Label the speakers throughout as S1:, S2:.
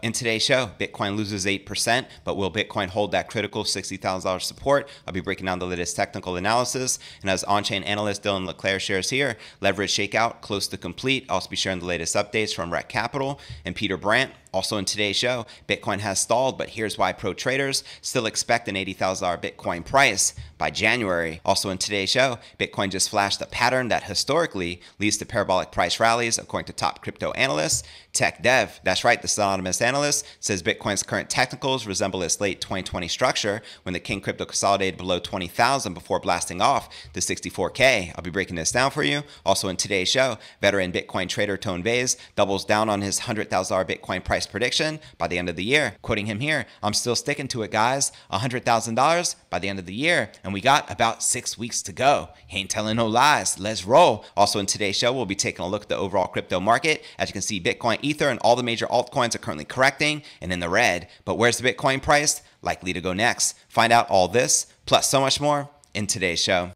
S1: In today's show, Bitcoin loses 8%, but will Bitcoin hold that critical $60,000 support? I'll be breaking down the latest technical analysis. And as on chain analyst Dylan LeClaire shares here, leverage shakeout close to complete. I'll also be sharing the latest updates from Rec Capital and Peter Brandt. Also in today's show, Bitcoin has stalled, but here's why pro traders still expect an $80,000 Bitcoin price by January. Also in today's show, Bitcoin just flashed a pattern that historically leads to parabolic price rallies, according to top crypto analysts. Tech Dev, that's right, the anonymous analyst says Bitcoin's current technicals resemble its late 2020 structure when the King crypto consolidated below 20,000 before blasting off to 64K. I'll be breaking this down for you. Also in today's show, veteran Bitcoin trader Tone Vaz doubles down on his $100,000 Bitcoin price price prediction by the end of the year. Quoting him here, I'm still sticking to it, guys. $100,000 by the end of the year, and we got about six weeks to go. ain't telling no lies. Let's roll. Also, in today's show, we'll be taking a look at the overall crypto market. As you can see, Bitcoin, Ether, and all the major altcoins are currently correcting and in the red. But where's the Bitcoin price? Likely to go next. Find out all this, plus so much more, in today's show.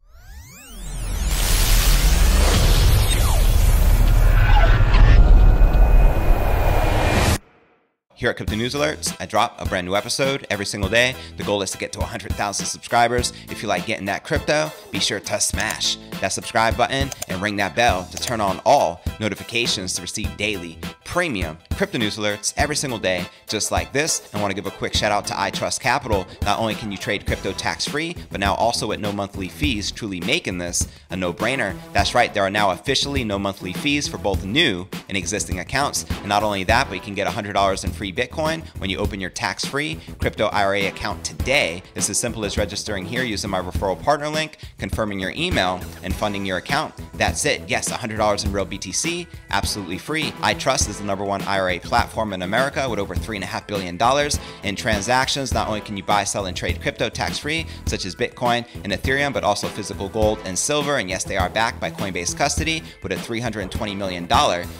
S1: Here at Crypto News Alerts, I drop a brand new episode every single day. The goal is to get to 100,000 subscribers. If you like getting that crypto, be sure to smash that subscribe button and ring that bell to turn on all notifications to receive daily premium crypto news alerts every single day, just like this. I want to give a quick shout out to iTrust Capital. Not only can you trade crypto tax free, but now also at no monthly fees, truly making this a no brainer. That's right, there are now officially no monthly fees for both new and existing accounts. And not only that, but you can get $100 in free Bitcoin when you open your tax free crypto IRA account today. It's as simple as registering here using my referral partner link, confirming your email, and funding your account. That's it. Yes, $100 in real BTC, absolutely free. iTrust is the number one IRA platform in America with over $3.5 billion in transactions. Not only can you buy, sell, and trade crypto tax free, such as Bitcoin and Ethereum, but also physical gold and silver. And yes, they are backed by Coinbase Custody with a $320 million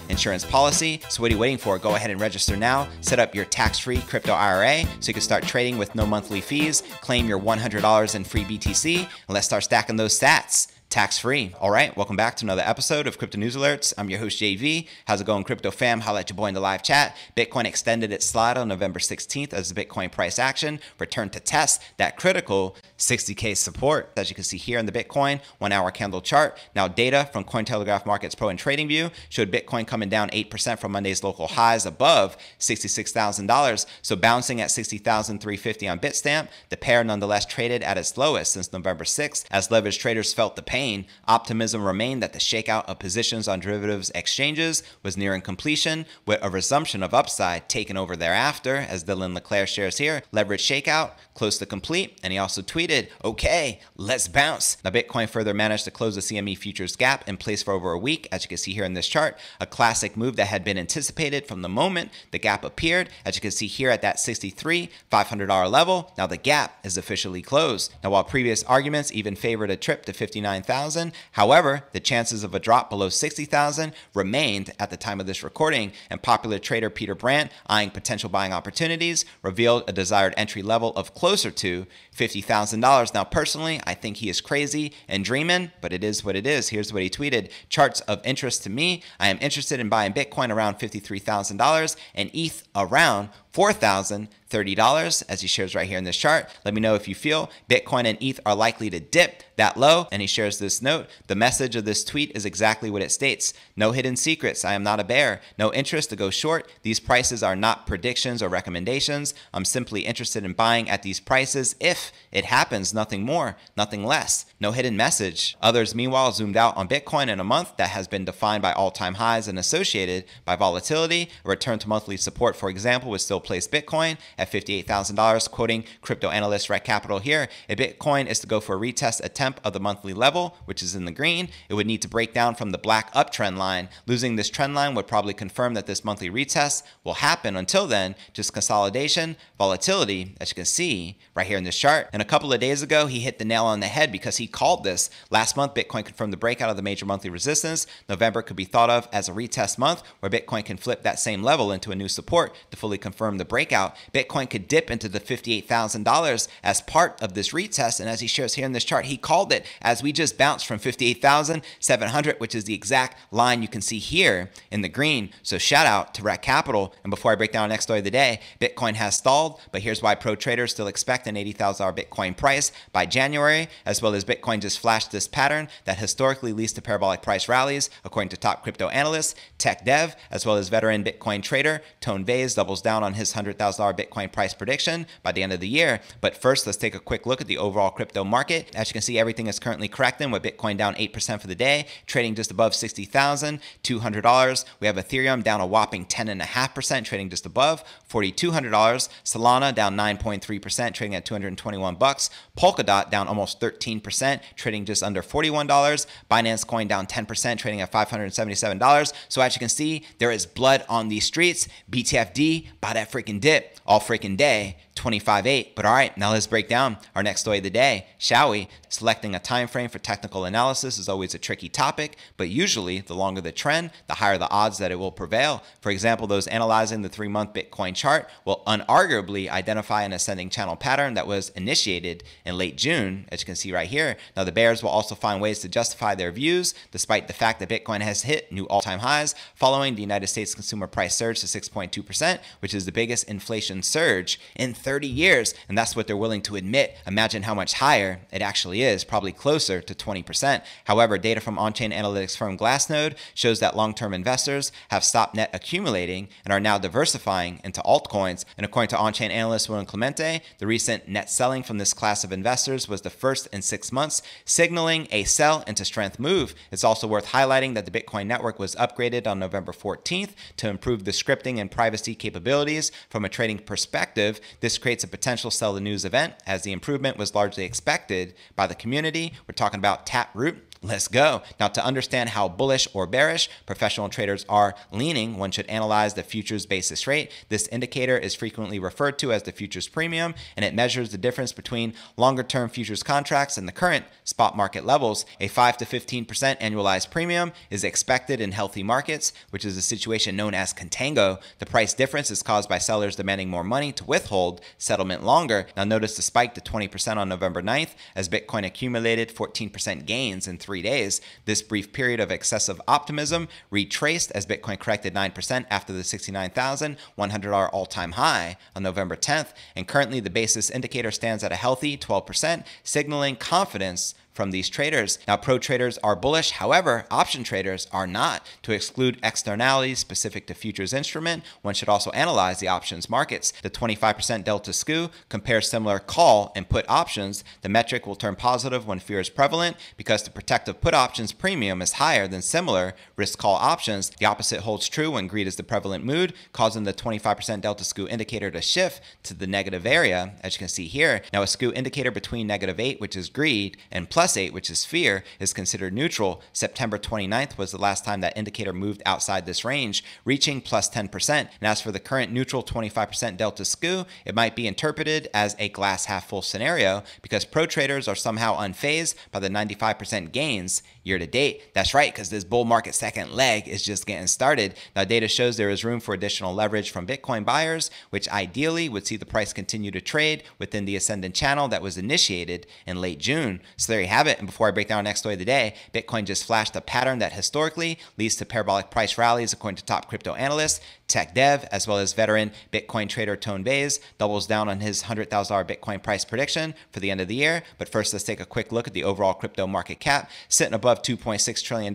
S1: insurance policy. So, what are you waiting for? Go ahead and register now. Set up your tax free crypto IRA so you can start trading with no monthly fees. Claim your $100 in free BTC. And let's start stacking those stats tax free. All right, welcome back to another episode of Crypto News Alerts. I'm your host, JV. How's it going, crypto fam? How at your boy in the live chat. Bitcoin extended its slide on November 16th as the Bitcoin price action returned to test that critical 60K support. As you can see here in the Bitcoin one hour candle chart. Now, data from Cointelegraph Markets Pro and TradingView showed Bitcoin coming down 8% from Monday's local highs above $66,000. So bouncing at 60,350 on Bitstamp, the pair nonetheless traded at its lowest since November 6th as leveraged traders felt the pain optimism remained that the shakeout of positions on derivatives exchanges was nearing completion, with a resumption of upside taken over thereafter as Dylan LeClaire shares here. Leverage shakeout close to complete, and he also tweeted, okay, let's bounce. Now, Bitcoin further managed to close the CME futures gap in place for over a week, as you can see here in this chart, a classic move that had been anticipated from the moment the gap appeared, as you can see here at that 63, $500 level. Now, the gap is officially closed. Now, while previous arguments even favored a trip to 59,000, however, the chances of a drop below 60,000 remained at the time of this recording, and popular trader Peter Brandt, eyeing potential buying opportunities, revealed a desired entry level of closer to $50,000. Now, personally, I think he is crazy and dreaming, but it is what it is. Here's what he tweeted Charts of interest to me. I am interested in buying Bitcoin around $53,000 and ETH around $4,030 as he shares right here in this chart. Let me know if you feel Bitcoin and ETH are likely to dip that low. And he shares this note. The message of this tweet is exactly what it states. No hidden secrets. I am not a bear. No interest to go short. These prices are not predictions or recommendations. I'm simply interested in buying at these prices if it happens, nothing more, nothing less. No hidden message. Others, meanwhile, zoomed out on Bitcoin in a month that has been defined by all time highs and associated by volatility. A return to monthly support, for example, was still plays Bitcoin at $58,000, quoting crypto analyst Red Capital here. If Bitcoin is to go for a retest attempt of the monthly level, which is in the green, it would need to break down from the black uptrend line. Losing this trend line would probably confirm that this monthly retest will happen. Until then, just consolidation, volatility, as you can see right here in this chart. And a couple of days ago, he hit the nail on the head because he called this. Last month, Bitcoin confirmed the breakout of the major monthly resistance. November could be thought of as a retest month where Bitcoin can flip that same level into a new support to fully confirm the breakout, Bitcoin could dip into the $58,000 as part of this retest. And as he shows here in this chart, he called it as we just bounced from 58,700, which is the exact line you can see here in the green. So shout out to Rack Capital. And before I break down our next story of the day, Bitcoin Bitcoin has stalled, but here's why pro traders still expect an $80,000 Bitcoin price by January, as well as Bitcoin just flashed this pattern that historically leads to parabolic price rallies, according to top crypto analysts. Tech Dev, as well as veteran Bitcoin trader Tone Vase, doubles down on his $100,000 Bitcoin price prediction by the end of the year. But first, let's take a quick look at the overall crypto market. As you can see, everything is currently correcting with Bitcoin down 8% for the day, trading just above $60,200. We have Ethereum down a whopping 10.5%, trading just above 4,200. Solana down 9.3%, trading at 221 bucks. Polkadot down almost 13%, trading just under $41. Binance Coin down 10%, trading at $577. So as you can see, there is blood on these streets. BTFD by that freaking dip all freaking day. 25.8. But all right, now let's break down our next story of the day, shall we? Selecting a time frame for technical analysis is always a tricky topic, but usually the longer the trend, the higher the odds that it will prevail. For example, those analyzing the three-month Bitcoin chart will unarguably identify an ascending channel pattern that was initiated in late June, as you can see right here. Now the bears will also find ways to justify their views, despite the fact that Bitcoin has hit new all-time highs following the United States consumer price surge to 6.2%, which is the biggest inflation surge in 30 years, and that's what they're willing to admit. Imagine how much higher it actually is, probably closer to 20%. However, data from on chain analytics firm Glassnode shows that long term investors have stopped net accumulating and are now diversifying into altcoins. And according to on chain analyst William Clemente, the recent net selling from this class of investors was the first in six months, signaling a sell into strength move. It's also worth highlighting that the Bitcoin network was upgraded on November 14th to improve the scripting and privacy capabilities from a trading perspective. This this creates a potential sell the news event as the improvement was largely expected by the community. We're talking about Taproot, Let's go. Now, to understand how bullish or bearish professional traders are leaning, one should analyze the futures basis rate. This indicator is frequently referred to as the futures premium, and it measures the difference between longer term futures contracts and the current spot market levels. A 5 to 15% annualized premium is expected in healthy markets, which is a situation known as contango. The price difference is caused by sellers demanding more money to withhold settlement longer. Now, notice the spike to 20% on November 9th as Bitcoin accumulated 14% gains in three three days. This brief period of excessive optimism retraced as Bitcoin corrected 9% after the 69,100 hour all time high on November 10th. And currently, the basis indicator stands at a healthy 12%, signaling confidence from these traders. Now, pro traders are bullish. However, option traders are not. To exclude externalities specific to futures instrument, one should also analyze the options markets. The 25% delta SKU compares similar call and put options. The metric will turn positive when fear is prevalent because the protective put options premium is higher than similar risk call options. The opposite holds true when greed is the prevalent mood, causing the 25% delta SKU indicator to shift to the negative area, as you can see here. Now, a SKU indicator between negative 8, which is greed, and plus plus 8, which is fear, is considered neutral. September 29th was the last time that indicator moved outside this range, reaching plus 10%. And as for the current neutral 25% delta skew, it might be interpreted as a glass half full scenario because pro traders are somehow unfazed by the 95% gains year to date. That's right, because this bull market second leg is just getting started. Now, data shows there is room for additional leverage from Bitcoin buyers, which ideally would see the price continue to trade within the ascendant channel that was initiated in late June. So there you have it. And before I break down our next story of the day, Bitcoin just flashed a pattern that historically leads to parabolic price rallies, according to top crypto analysts. Tech dev, as well as veteran Bitcoin trader Tone Bays, doubles down on his $100,000 Bitcoin price prediction for the end of the year. But first, let's take a quick look at the overall crypto market cap, sitting above above $2.6 trillion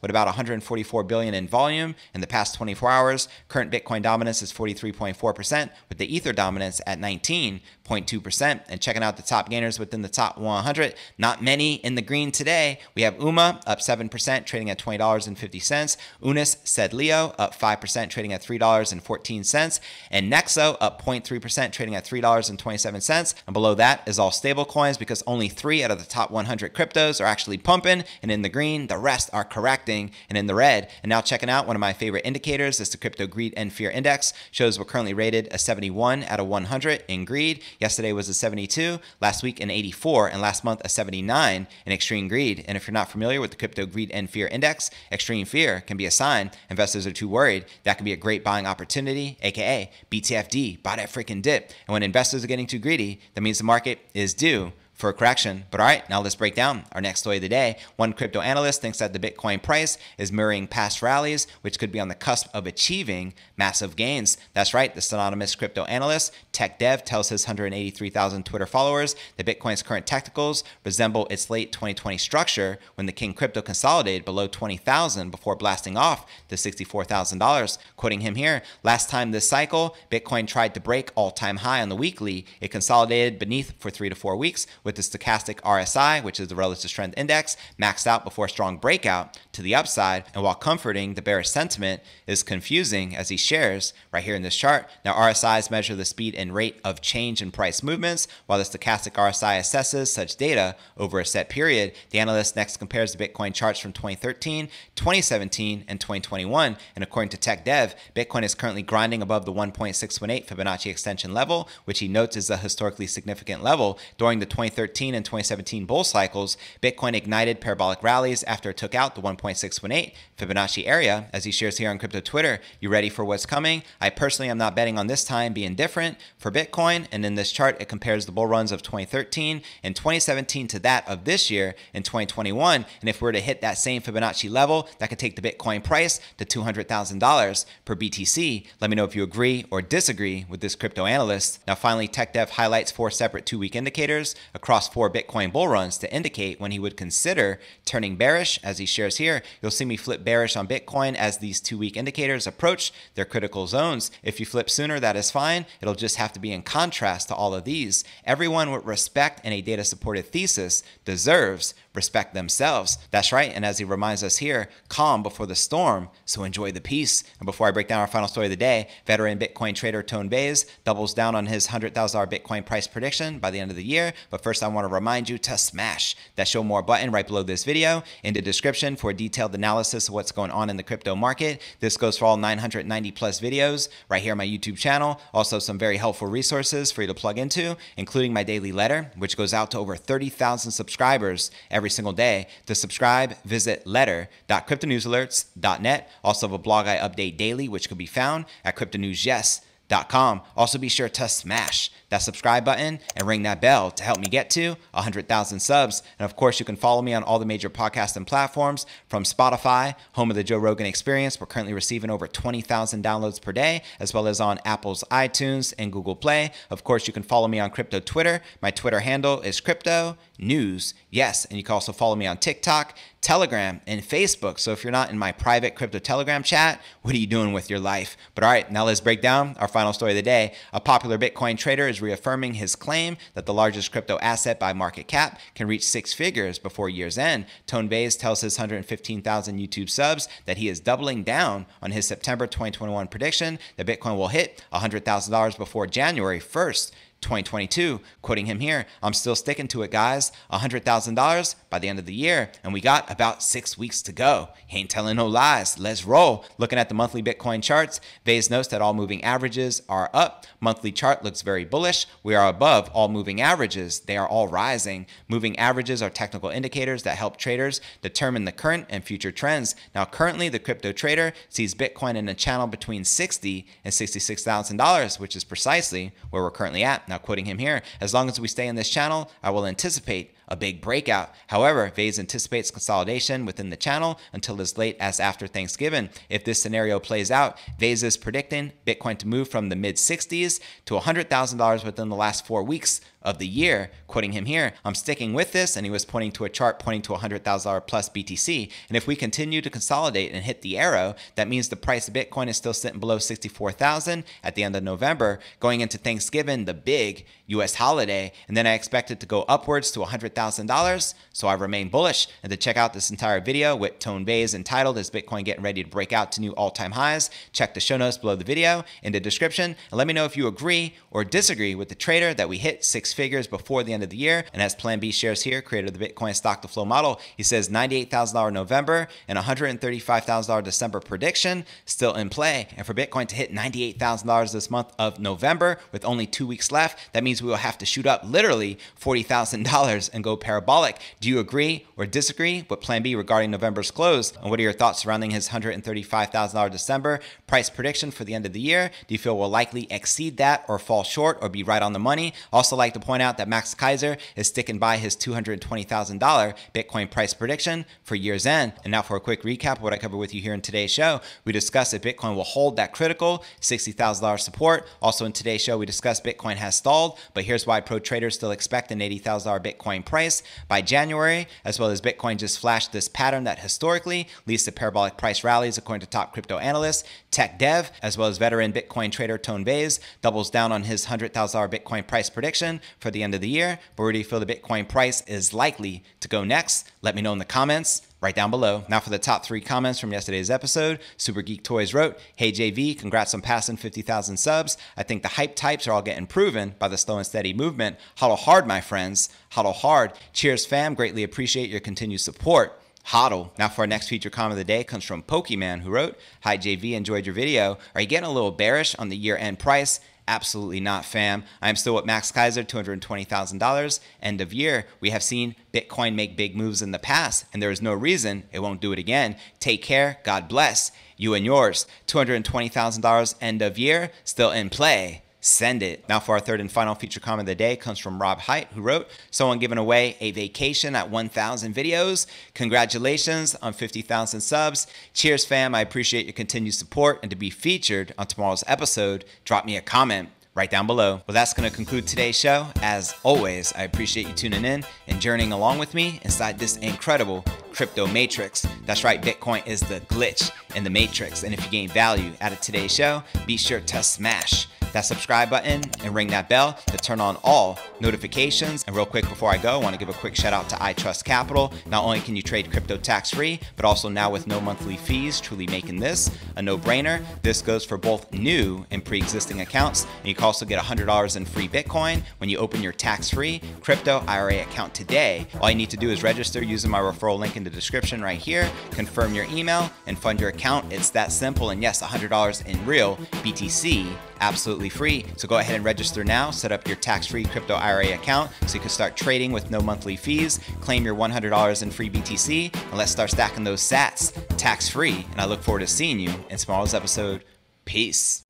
S1: with about 144 billion in volume in the past 24 hours. Current Bitcoin dominance is 43.4% with the Ether dominance at 19.2%. And checking out the top gainers within the top 100, not many in the green today. We have UMA up 7% trading at $20.50. Unis said Leo up 5% trading at $3.14. And Nexo up 0.3% trading at $3.27. And below that is all stable coins because only three out of the top 100 cryptos are actually pumping. And in the green, the rest are correcting and in the red. And now checking out one of my favorite indicators is the crypto greed and fear index. Shows we're currently rated a 71 out of 100 in greed. Yesterday was a 72, last week an 84, and last month a 79 in extreme greed. And if you're not familiar with the crypto greed and fear index, extreme fear can be a sign investors are too worried. That can be a great buying opportunity, aka BTFD, buy that freaking dip. And when investors are getting too greedy, that means the market is due for a correction. But all right, now let's break down our next story of the day. One crypto analyst thinks that the Bitcoin price is mirroring past rallies, which could be on the cusp of achieving massive gains. That's right, the synonymous crypto analyst, Tech Dev, tells his 183,000 Twitter followers that Bitcoin's current technicals resemble its late 2020 structure when the King Crypto consolidated below 20,000 before blasting off to $64,000. Quoting him here, last time this cycle, Bitcoin tried to break all time high on the weekly. It consolidated beneath for three to four weeks with the stochastic RSI, which is the relative strength index, maxed out before strong breakout to the upside. And while comforting, the bearish sentiment is confusing as he shares right here in this chart. Now, RSIs measure the speed and rate of change in price movements, while the stochastic RSI assesses such data over a set period. The analyst next compares the Bitcoin charts from 2013, 2017, and 2021. And according to TechDev, Bitcoin is currently grinding above the 1.618 Fibonacci extension level, which he notes is a historically significant level during the 2013 2013 and 2017 bull cycles, Bitcoin ignited parabolic rallies after it took out the 1.618 Fibonacci area. As he shares here on Crypto Twitter, you ready for what's coming? I personally am not betting on this time being different for Bitcoin. And in this chart, it compares the bull runs of 2013 and 2017 to that of this year in 2021. And if we were are to hit that same Fibonacci level, that could take the Bitcoin price to $200,000 per BTC. Let me know if you agree or disagree with this crypto analyst. Now, finally, TechDev highlights four separate two week indicators across across four Bitcoin bull runs to indicate when he would consider turning bearish, as he shares here. You'll see me flip bearish on Bitcoin as these two week indicators approach their critical zones. If you flip sooner, that is fine. It'll just have to be in contrast to all of these. Everyone with respect and a data supported thesis deserves respect themselves. That's right. And as he reminds us here, calm before the storm, so enjoy the peace. And before I break down our final story of the day, veteran Bitcoin trader Tone Bays doubles down on his $100,000 Bitcoin price prediction by the end of the year. But first, first, I want to remind you to smash that show more button right below this video in the description for a detailed analysis of what's going on in the crypto market. This goes for all 990 plus videos right here on my YouTube channel. Also, some very helpful resources for you to plug into, including my daily letter, which goes out to over 30,000 subscribers every single day. To subscribe, visit letter.cryptonewsalerts.net. Also, have a blog I update daily, which can be found at cryptonewsyes.com com. Also, be sure to smash that subscribe button and ring that bell to help me get to 100,000 subs. And of course, you can follow me on all the major podcasts and platforms from Spotify, home of the Joe Rogan Experience. We're currently receiving over 20,000 downloads per day, as well as on Apple's iTunes and Google Play. Of course, you can follow me on crypto Twitter. My Twitter handle is crypto news. Yes, and you can also follow me on TikTok, Telegram, and Facebook. So if you're not in my private crypto Telegram chat, what are you doing with your life? But all right, now let's break down our final story of the day, a popular Bitcoin trader is reaffirming his claim that the largest crypto asset by market cap can reach six figures before year's end. Tone Bays tells his 115,000 YouTube subs that he is doubling down on his September 2021 prediction that Bitcoin will hit $100,000 before January 1st. 2022, quoting him here, I'm still sticking to it, guys. $100,000 by the end of the year, and we got about six weeks to go. He ain't telling no lies. Let's roll. Looking at the monthly Bitcoin charts, Vase notes that all moving averages are up. Monthly chart looks very bullish. We are above all moving averages. They are all rising. Moving averages are technical indicators that help traders determine the current and future trends. Now, currently, the crypto trader sees Bitcoin in a channel between 60 and $66,000, which is precisely where we're currently at now quoting him here, as long as we stay in this channel, I will anticipate a big breakout. However, Vase anticipates consolidation within the channel until as late as after Thanksgiving. If this scenario plays out, Vase is predicting Bitcoin to move from the mid 60s to $100,000 within the last four weeks, of the year, quoting him here, I'm sticking with this. And he was pointing to a chart pointing to $100,000 plus BTC. And if we continue to consolidate and hit the arrow, that means the price of Bitcoin is still sitting below 64,000 at the end of November, going into Thanksgiving, the big US holiday. And then I expect it to go upwards to $100,000. So I remain bullish. And to check out this entire video with Tone Bays entitled, Is Bitcoin Getting Ready to Break Out to New All Time Highs? Check the show notes below the video in the description. And let me know if you agree or disagree with the trader that we hit six figures before the end of the year. And has Plan B shares here, creator of the Bitcoin stock to flow model, he says $98,000 November and $135,000 December prediction still in play. And for Bitcoin to hit $98,000 this month of November with only two weeks left, that means we will have to shoot up literally $40,000 and go parabolic. Do you agree or disagree with Plan B regarding November's close? And what are your thoughts surrounding his $135,000 December price prediction for the end of the year? Do you feel will likely exceed that or fall short or be right on the money? Also like to point out that Max Kaiser is sticking by his $220,000 Bitcoin price prediction for year's end. And now for a quick recap of what I covered with you here in today's show, we discussed that Bitcoin will hold that critical $60,000 support. Also in today's show, we discussed Bitcoin has stalled, but here's why pro traders still expect an $80,000 Bitcoin price by January, as well as Bitcoin just flashed this pattern that historically leads to parabolic price rallies, according to top crypto analysts. Tech Dev, as well as veteran Bitcoin trader Tone Bays, doubles down on his $100,000 Bitcoin price prediction for the end of the year, but where do you feel the Bitcoin price is likely to go next? Let me know in the comments right down below. Now for the top three comments from yesterday's episode, Super Geek Toys wrote, Hey JV, congrats on passing 50,000 subs. I think the hype types are all getting proven by the slow and steady movement. Huddle hard, my friends. Huddle hard. Cheers, fam. Greatly appreciate your continued support. Hodl. Now for our next feature comment of the day comes from Pokemon who wrote, Hi JV, enjoyed your video. Are you getting a little bearish on the year-end price? Absolutely not, fam. I'm still at Max Kaiser, $220,000. End of year. We have seen Bitcoin make big moves in the past, and there is no reason it won't do it again. Take care. God bless you and yours. $220,000 end of year, still in play send it. Now, for our third and final feature comment of the day comes from Rob Height, who wrote, Someone giving away a vacation at 1,000 videos. Congratulations on 50,000 subs. Cheers, fam. I appreciate your continued support. And to be featured on tomorrow's episode, drop me a comment right down below. Well, that's going to conclude today's show. As always, I appreciate you tuning in and journeying along with me inside this incredible crypto matrix. That's right, Bitcoin is the glitch in the matrix. And if you gain value out of today's show, be sure to smash that subscribe button and ring that bell to turn on all notifications. And real quick before I go, I want to give a quick shout out to iTrust Capital. Not only can you trade crypto tax free, but also now with no monthly fees, truly making this a no brainer. This goes for both new and pre existing accounts. And you can also get $100 in free Bitcoin when you open your tax free crypto IRA account today. All you need to do is register using my referral link in the description right here, confirm your email, and fund your account. It's that simple. And yes, $100 in real BTC absolutely free. So go ahead and register now, set up your tax-free crypto IRA account so you can start trading with no monthly fees, claim your $100 in free BTC, and let's start stacking those sats tax-free. And I look forward to seeing you in tomorrow's episode. Peace.